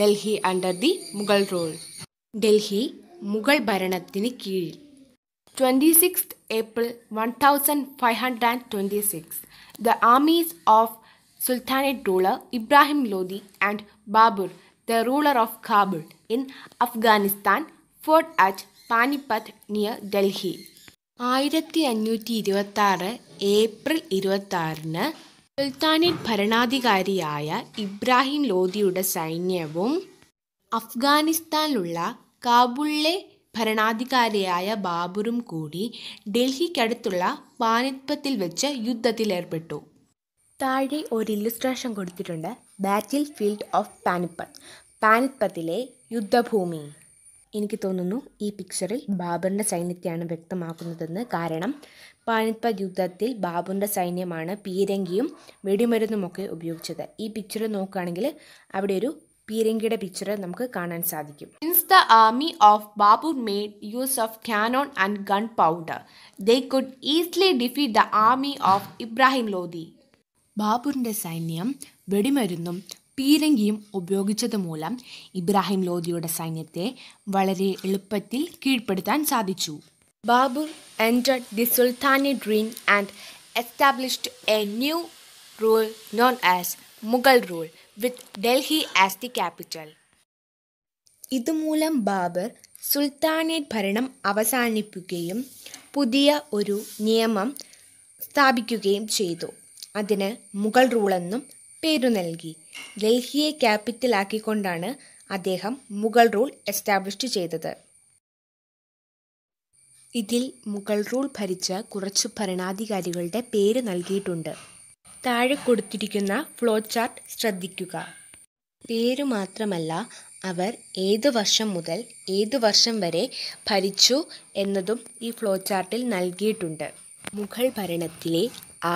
Delhi under the Mughal rule Delhi Mughal ഭരണത്തിന് കീഴിൽ twenty six April one thousand five hundred and twenty six the armies of sultanate ruler Ibrahim Lodi and Babur the ruler of Kabul in Afghanistan fought at Panipat near Delhi ആയിരത്തി അഞ്ഞൂറ്റി ഇരുപത്തി ആറ് April ഇരുപത്തി ആറിന് sultanate ഭരണാധികാരിയായ ഇബ്രാഹിം ലോധിയുടെ സൈന്യവും അഫ്ഗാനിസ്ഥാനിലുള്ള കാബൂളിലെ ഭരണാധികാരിയായ ബാബറും കൂടി ഡൽഹിക്കടുത്തുള്ള പാനിപ്പത്തിൽ വെച്ച് യുദ്ധത്തിലേർപ്പെട്ടു താഴെ ഒരു ഇല്ലുസ്ട്രേഷൻ കൊടുത്തിട്ടുണ്ട് ബാറ്റിൽ ഫീൽഡ് ഓഫ് പാനിപ്പത്ത് പാനിപ്പത്തിലെ യുദ്ധഭൂമി എനിക്ക് തോന്നുന്നു ഈ പിക്ചറിൽ ബാബറിൻ്റെ സൈന്യത്തെയാണ് വ്യക്തമാക്കുന്നതെന്ന് കാരണം പാനിപ്പത് യുദ്ധത്തിൽ ബാബറിൻ്റെ സൈന്യമാണ് പീരങ്കിയും വെടിമരുന്നുമൊക്കെ ഉപയോഗിച്ചത് ഈ പിക്ചർ നോക്കുകയാണെങ്കിൽ അവിടെ ഒരു പീരങ്കിയുടെ പിക്ചർ നമുക്ക് കാണാൻ സാധിക്കും since the army of Babur made use of cannon and gun powder they could easily defeat the army of Ibrahim Lodi ബാബുറിൻ്റെ സൈന്യം വെടിമരുന്നും പീരങ്കിയും മൂലം ഇബ്രാഹിം ലോധിയുടെ സൈന്യത്തെ വളരെ എളുപ്പത്തിൽ കീഴ്പ്പെടുത്താൻ സാധിച്ചു ബാബു എൻറ്റർഡ് ദി സുൽത്താനി ഡ്രീം and established a new rule known as Mughal rule with Delhi as the capital ഇതുമൂലം ബാബർ സുൽത്താനേറ്റ് ഭരണം അവസാനിപ്പിക്കുകയും പുതിയ ഒരു നിയമം സ്ഥാപിക്കുകയും ചെയ്തു അതിന് മുഗൾ റൂളെന്നും പേരു നൽകി ഡൽഹിയെ ക്യാപിറ്റലാക്കിക്കൊണ്ടാണ് അദ്ദേഹം മുഗൾ റൂൾ എസ്റ്റാബ്ലിഷ് ചെയ്തത് ഇതിൽ മുഗൾ റൂൾ ഭരിച്ച കുറച്ച് ഭരണാധികാരികളുടെ പേര് നൽകിയിട്ടുണ്ട് താഴെ കൊടുത്തിരിക്കുന്ന ഫ്ലോ ചാർട്ട് ശ്രദ്ധിക്കുക പേര് മാത്രമല്ല അവർ ഏത് വർഷം മുതൽ ഏത് വർഷം വരെ ഭരിച്ചു എന്നതും ഈ ഫ്ലോ ചാർട്ടിൽ നൽകിയിട്ടുണ്ട് മുഗൾ ഭരണത്തിലെ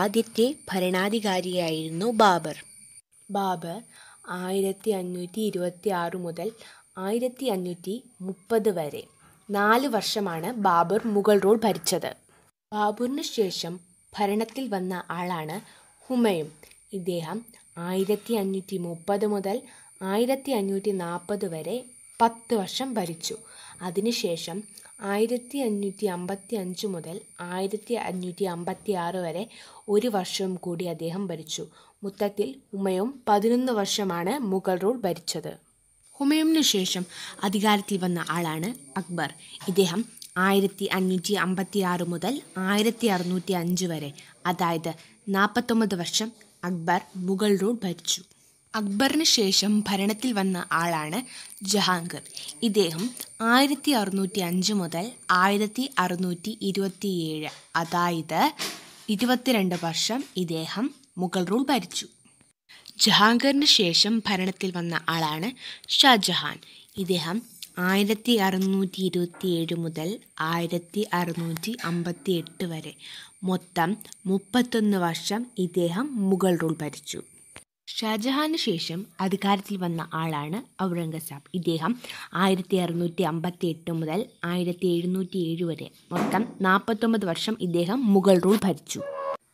ആദ്യത്തെ ഭരണാധികാരിയായിരുന്നു ബാബർ ബാബർ ആയിരത്തി അഞ്ഞൂറ്റി ഇരുപത്തി ആറ് മുതൽ ആയിരത്തി അഞ്ഞൂറ്റി മുപ്പത് വരെ നാല് വർഷമാണ് ബാബർ മുഗൾ റോഡ് ഭരിച്ചത് ബാബുറിന് ശേഷം ഭരണത്തിൽ വന്ന ആളാണ് ഹുമയും ഇദ്ദേഹം ആയിരത്തി അഞ്ഞൂറ്റി മുപ്പത് മുതൽ ആയിരത്തി അഞ്ഞൂറ്റി നാൽപ്പത് വരെ പത്ത് വർഷം ഭരിച്ചു അതിനുശേഷം ആയിരത്തി അഞ്ഞൂറ്റി അമ്പത്തി അഞ്ച് മുതൽ ആയിരത്തി അഞ്ഞൂറ്റി അമ്പത്തി ആറ് വരെ ഒരു വർഷം കൂടി അദ്ദേഹം ഭരിച്ചു മൊത്തത്തിൽ ഉമയും പതിനൊന്ന് വർഷമാണ് മുഗൾ റൂൾ ഭരിച്ചത് ഹുമയൂണിന് ശേഷം അധികാരത്തിൽ വന്ന ആളാണ് അക്ബർ ഇദ്ദേഹം ആയിരത്തി അഞ്ഞൂറ്റി അമ്പത്തി ആറ് മുതൽ ആയിരത്തി അറുന്നൂറ്റി അഞ്ച് വരെ അതായത് നാൽപ്പത്തൊമ്പത് വർഷം അക്ബർ മുഗൾ റൂൾ ഭരിച്ചു അക്ബറിന് ശേഷം ഭരണത്തിൽ വന്ന ആളാണ് ജഹാംഗീർ ഇദ്ദേഹം ആയിരത്തി അറുന്നൂറ്റി അഞ്ച് മുതൽ ആയിരത്തി അറുന്നൂറ്റി ഇരുപത്തിയേഴ് അതായത് ഇരുപത്തിരണ്ട് വർഷം ഇദ്ദേഹം മുഗൾ റൂൾ ഭരിച്ചു ജഹാംഗീറിന് ശേഷം ഭരണത്തിൽ വന്ന ആളാണ് ഷാജഹാൻ ഇദ്ദേഹം ആയിരത്തി അറുന്നൂറ്റി ഇരുപത്തിയേഴ് മുതൽ ആയിരത്തി അറുന്നൂറ്റി അമ്പത്തി എട്ട് വരെ മൊത്തം മുപ്പത്തൊന്ന് വർഷം ഇദ്ദേഹം മുഗൾ റൂൾ ഭരിച്ചു ഷാജഹാന് ശേഷം അധികാരത്തിൽ വന്ന ആളാണ് ഔറംഗസാബ് ഇദ്ദേഹം ആയിരത്തി അറുന്നൂറ്റി അമ്പത്തി എട്ട് മുതൽ ആയിരത്തി എഴുന്നൂറ്റി ഏഴ് വരെ മൊത്തം നാൽപ്പത്തൊമ്പത് വർഷം ഇദ്ദേഹം മുഗൾ റൂൾ ഭരിച്ചു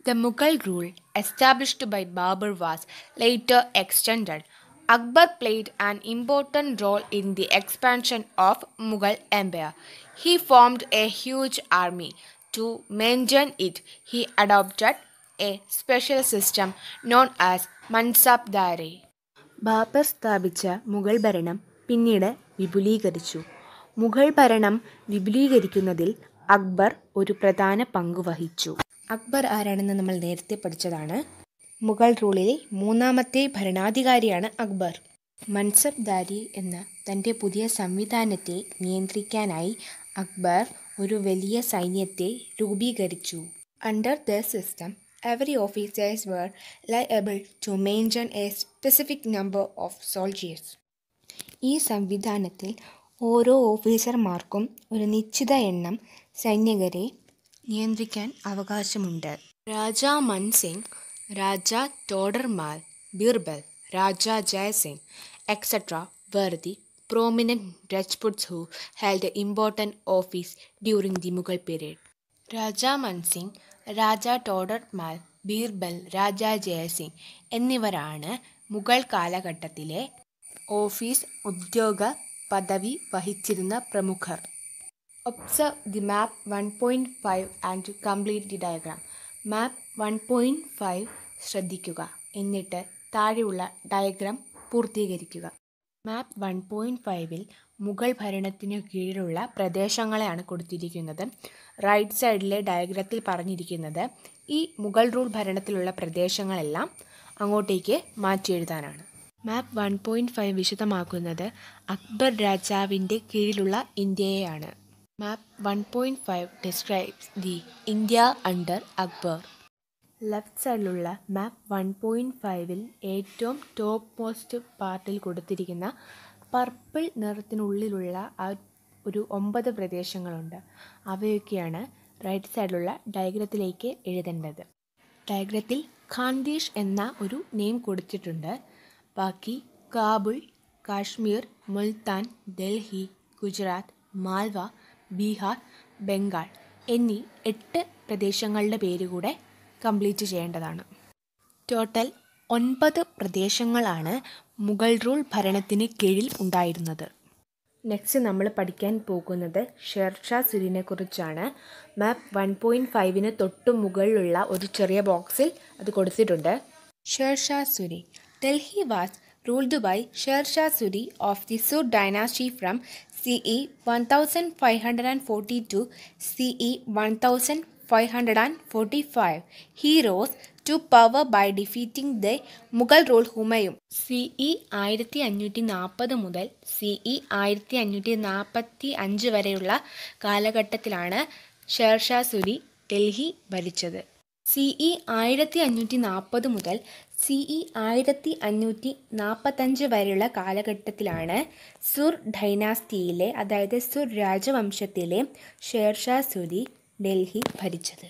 the Mughal rule established by Babur was later extended Akbar played an important role in the expansion of Mughal empire he formed a huge army to maintain it he adopted a special system known as mansabdari Babur സ്ഥാപിച്ച മുഗൾ ഭരണം പിന്നീട് വിപുലീകരിച്ചു മുഗൾ ഭരണം വിപുലീകരിക്കുന്നതിൽ അക്ബർ ഒരു പ്രധാന പങ്ക് വഹിച്ചു അക്ബർ ആരാണെന്ന് നമ്മൾ നേരത്തെ പഠിച്ചതാണ് മുഗൾ റൂളിലെ മൂന്നാമത്തെ ഭരണാധികാരിയാണ് അക്ബർ മൻസബ് ദാരി എന്ന തൻ്റെ പുതിയ സംവിധാനത്തെ നിയന്ത്രിക്കാനായി അക്ബർ ഒരു വലിയ സൈന്യത്തെ രൂപീകരിച്ചു under the system every officers were liable to maintain a specific number of soldiers. ഈ സംവിധാനത്തിൽ ഓരോ ഓഫീസർമാർക്കും ഒരു നിശ്ചിത എണ്ണം സൈനികരെ നിയന്ത്രിക്കാൻ അവകാശമുണ്ട് Raja Man Singh Raja Todarmal Birbal Raja Jai Singh etcetera were the prominent Rajputs who held the important office during the Mughal period Man Man Singh Raja Todarmal Birbal Raja Jai Singh എന്നിവരാണ് മുഗൾ കാലഘട്ടത്തിലെ ഓഫീസ് ഉദ്യോഗ പദവി വഹിച്ചിരുന്ന പ്രമുഖർ observe the map one point five and complete the diagram map one point five ശ്രദ്ധിക്കുക എന്നിട്ട് താഴെയുള്ള ഡയഗ്രാം പൂർത്തീകരിക്കുക മാപ്പ് വൺ പോയിൻറ്റ് ഫൈവിൽ മുഗൾ ഭരണത്തിനു കീഴിലുള്ള പ്രദേശങ്ങളെയാണ് കൊടുത്തിരിക്കുന്നത് റൈറ്റ് സൈഡിലെ ഡയഗ്രത്തിൽ പറഞ്ഞിരിക്കുന്നത് ഈ മുഗൾ റൂൾ ഭരണത്തിലുള്ള പ്രദേശങ്ങളെല്ലാം അങ്ങോട്ടേക്ക് മാറ്റി എഴുതാനാണ് മാപ്പ് വൺ പോയിൻറ്റ് ഫൈവ് വിശദമാക്കുന്നത് അക്ബർ രാജാവിൻ്റെ കീഴിലുള്ള ഇന്ത്യയെയാണ് map one point five describes the India under Akbar left സൈഡിലുള്ള മാപ്പ് വൺ പോയിൻറ്റ് ഫൈവിൽ ഏറ്റവും ടോപ്പ് മോസ്റ്റ് പാർട്ടിൽ കൊടുത്തിരിക്കുന്ന പർപ്പിൾ നിറത്തിനുള്ളിലുള്ള ആ ഒരു ഒമ്പത് പ്രദേശങ്ങളുണ്ട് അവയൊക്കെയാണ് റൈറ്റ് സൈഡിലുള്ള ഡയഗ്രത്തിലേക്ക് എഴുതേണ്ടത് ഡയഗ്രത്തിൽ ഖാൻദീഷ് എന്ന ഒരു നെയിം കൊടുത്തിട്ടുണ്ട് ബാക്കി കാബുൾ കാശ്മീർ മുൽത്താൻ ഡൽഹി ഗുജറാത്ത് മാൽവ ബീഹാർ ബംഗാൾ എന്നീ എട്ട് പ്രദേശങ്ങളുടെ പേര് കൂടെ കംപ്ലീറ്റ് ചെയ്യേണ്ടതാണ് ടോട്ടൽ ഒൻപത് പ്രദേശങ്ങളാണ് മുഗൾ റൂൾ ഭരണത്തിന് കീഴിൽ ഉണ്ടായിരുന്നത് നെക്സ്റ്റ് നമ്മൾ പഠിക്കാൻ പോകുന്നത് ഷെർഷാ കുറിച്ചാണ് മാപ്പ് വൺ പോയിൻറ്റ് ഫൈവിന് തൊട്ട് മുകളിലുള്ള ഒരു ചെറിയ ബോക്സിൽ അത് കൊടുത്തിട്ടുണ്ട് Sher Shah Suri Delhi was ruled by Sher Shah Suri of the Sur dynasty from CE 1542 CE 1545. He rose to power by defeating the Mughal rule Humayun C E ആയിരത്തി അഞ്ഞൂറ്റി നാൽപ്പത് മുതൽ സി ഇ e ആയിരത്തി അഞ്ഞൂറ്റി നാൽപ്പത്തി അഞ്ച് വരെയുള്ള കാലഘട്ടത്തിലാണ് ഷേർഷാ സുരി ഡൽഹി ഭരിച്ചത് സി ഇ e ആയിരത്തി അഞ്ഞൂറ്റി നാൽപ്പത് മുതൽ സി ഇ e ആയിരത്തി അഞ്ഞൂറ്റി നാൽപ്പത്തഞ്ച് വരെയുള്ള കാലഘട്ടത്തിലാണ് സുർ ഡൈനാസ്റ്റിയിലെ അതായത് സുർ രാജവംശത്തിലെ ഷേർഷാ സുരി ഡൽഹി ഭരിച്ചത്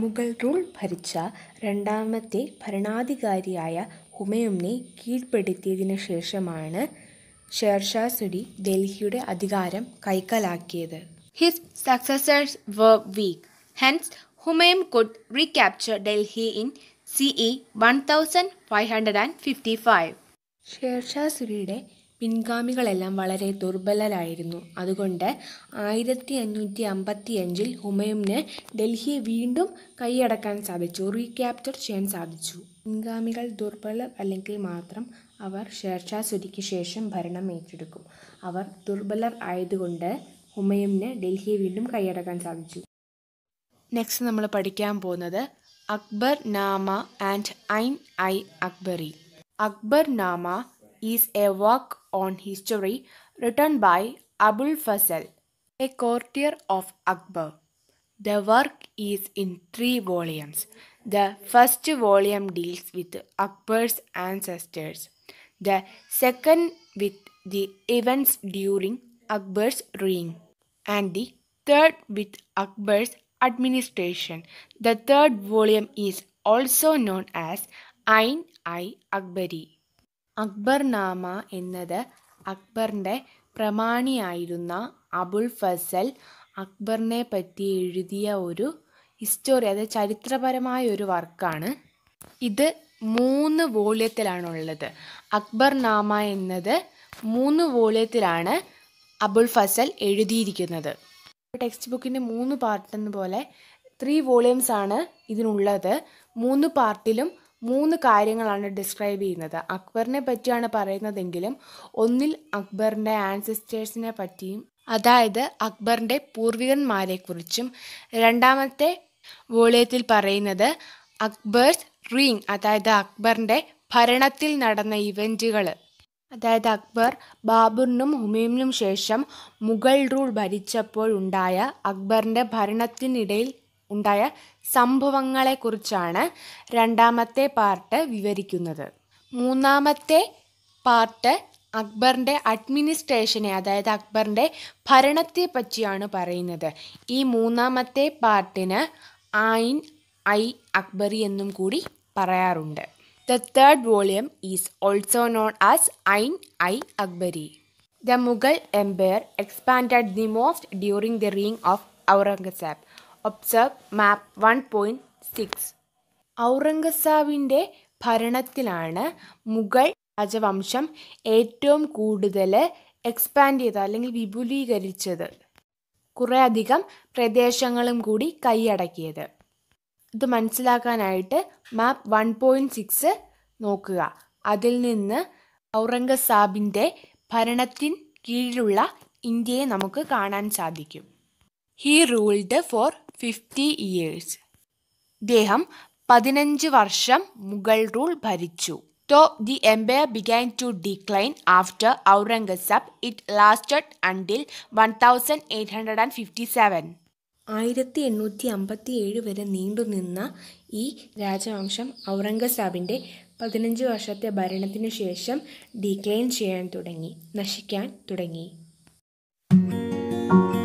മുഗൾ റൂൾ ഭരിച്ച രണ്ടാമത്തെ ഭരണാധികാരിയായ ഹുമയൂണിനെ കീഴ്പ്പെടുത്തിയതിനു ശേഷമാണ് ഷേർഷാ സുരി ഡൽഹിയുടെ അധികാരം കൈക്കലാക്കിയത് his successors were weak hence Humayun could recapture Delhi in C E one thousand five hundred and fifty five Sher Shah സുരിയുടെ പിൻഗാമികളെല്ലാം വളരെ ദുർബലരായിരുന്നു അതുകൊണ്ട് ആയിരത്തി അഞ്ഞൂറ്റി അമ്പത്തി അഞ്ചിൽ ഹുമയൂമിന് ഡൽഹിയെ വീണ്ടും കൈയടക്കാൻ സാധിച്ചു റീക്യാപ്ചർ ചെയ്യാൻ സാധിച്ചു പിൻഗാമികൾ ദുർബല അല്ലെങ്കിൽ മാത്രം അവർ ഷേർഷാ സുരിക്ക് ശേഷം ഭരണം ഏറ്റെടുക്കും അവർ ദുർബലർ ആയതുകൊണ്ട് ഹുമയൂമിന് ഡൽഹിയെ വീണ്ടും കൈയടക്കാൻ സാധിച്ചു നെക്സ്റ്റ് നമ്മൾ പഠിക്കാൻ പോകുന്നത് Akbar Nama and Ain i Akbari Akbar Nama is a work on history written by Abul Fazl, a courtier of Akbar. The work is in three volumes. The first volume deals with Akbar's ancestors. The second with the events during Akbar's reign. And the third with Akbar's administration. The third volume is also known as Ain-I Akbari. Akbarnama എന്നത് അക്ബറിൻ്റെ പ്രമാണിയായിരുന്ന അബുൾ ഫസൽ അക്ബറിനെ പറ്റി എഴുതിയ ഒരു history അതായത് ചരിത്രപരമായ ഒരു വർക്കാണ് ഇത് മൂന്ന് അക്ബർ അക്ബർനാമ എന്നത് മൂന്ന് വോളിയത്തിലാണ് അബുൾ ഫസൽ എഴുതിയിരിക്കുന്നത് ടെക്സ്റ്റ് ബുക്കിൻ്റെ മൂന്ന് പാർട്ടെന്ന പോലെ ത്രീ വോളിയംസ് ആണ് ഇതിനുള്ളത് മൂന്ന് പാർട്ടിലും മൂന്ന് കാര്യങ്ങളാണ് ഡിസ്ക്രൈബ് ചെയ്യുന്നത് അക്ബറിനെ പറ്റിയാണ് പറയുന്നതെങ്കിലും ഒന്നിൽ അക്ബറിൻ്റെ ആൻസിസ്റ്റേഴ്സിനെ പറ്റിയും അതായത് അക്ബറിൻ്റെ പൂർവികന്മാരെക്കുറിച്ചും രണ്ടാമത്തെ വോളിയത്തിൽ പറയുന്നത് അക്ബേഴ്സ് റീങ് അതായത് അക്ബറിൻ്റെ ഭരണത്തിൽ നടന്ന ഇവൻറ്റുകൾ അതായത് അക്ബർ ബാബുറിനും ഹുമയൂമിനും ശേഷം മുഗൾ റൂൾ ഭരിച്ചപ്പോഴുണ്ടായ അക്ബറിൻ്റെ ഭരണത്തിനിടയിൽ ഉണ്ടായ സംഭവങ്ങളെക്കുറിച്ചാണ് രണ്ടാമത്തെ പാർട്ട് വിവരിക്കുന്നത് മൂന്നാമത്തെ പാർട്ട് അക്ബറിൻ്റെ അഡ്മിനിസ്ട്രേഷനെ അതായത് അക്ബറിൻ്റെ ഭരണത്തെ പറ്റിയാണ് പറയുന്നത് ഈ മൂന്നാമത്തെ പാർട്ടിന് ആയിൻ ഐ അക്ബറി എന്നും കൂടി പറയാറുണ്ട് the third volume is also known as Ain i Akbari the Mughal empire expand the most during the reign of Aurangzeb observe map one point six ഭരണത്തിലാണ് മുഗൾ രാജവംശം ഏറ്റവും കൂടുതൽ എക്സ്പാൻഡ് ചെയ്തത് അല്ലെങ്കിൽ വിപുലീകരിച്ചത് കുറേയധികം അധികം പ്രദേശങ്ങളും കൂടി കൈയടക്കിയത് ഇത് മനസ്സിലാക്കാനായിട്ട് മാപ്പ് വൺ പോയിൻറ്റ് സിക്സ് നോക്കുക അതിൽ നിന്ന് ഔറംഗസാബിൻ്റെ ഭരണത്തിൻ കീഴിലുള്ള ഇന്ത്യയെ നമുക്ക് കാണാൻ സാധിക്കും he ruled for fifty years ഇദ്ദേഹം പതിനഞ്ച് വർഷം മുഗൾ റൂൾ ഭരിച്ചു ടോ the empire began to decline after Aurangzeb it lasted until one thousand eight hundred and fifty seven ആയിരത്തി എണ്ണൂറ്റി അമ്പത്തി ഏഴ് വരെ നീണ്ടുനിന്ന ഈ രാജവംശം ഔറംഗസാബിൻ്റെ പതിനഞ്ച് വർഷത്തെ ഭരണത്തിന് ശേഷം ഡിക്ലൈൻ ചെയ്യാൻ തുടങ്ങി നശിക്കാൻ തുടങ്ങി thank you